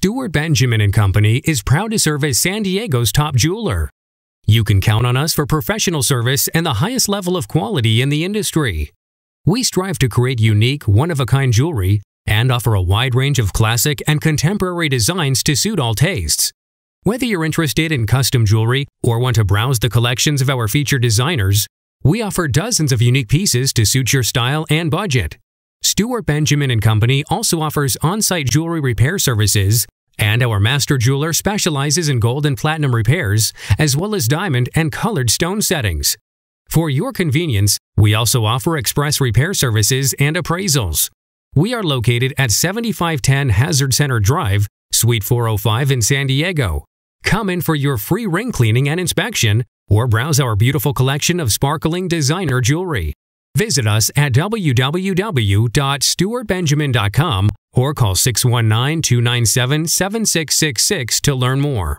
Stuart Benjamin & Company is proud to serve as San Diego's top jeweler. You can count on us for professional service and the highest level of quality in the industry. We strive to create unique, one-of-a-kind jewelry and offer a wide range of classic and contemporary designs to suit all tastes. Whether you're interested in custom jewelry or want to browse the collections of our featured designers, we offer dozens of unique pieces to suit your style and budget. Stuart Benjamin and Company also offers on-site jewelry repair services, and our master jeweler specializes in gold and platinum repairs, as well as diamond and colored stone settings. For your convenience, we also offer express repair services and appraisals. We are located at 7510 Hazard Center Drive, Suite 405 in San Diego. Come in for your free ring cleaning and inspection, or browse our beautiful collection of sparkling designer jewelry. Visit us at www.stuartbenjamin.com or call 619 297 7666 to learn more.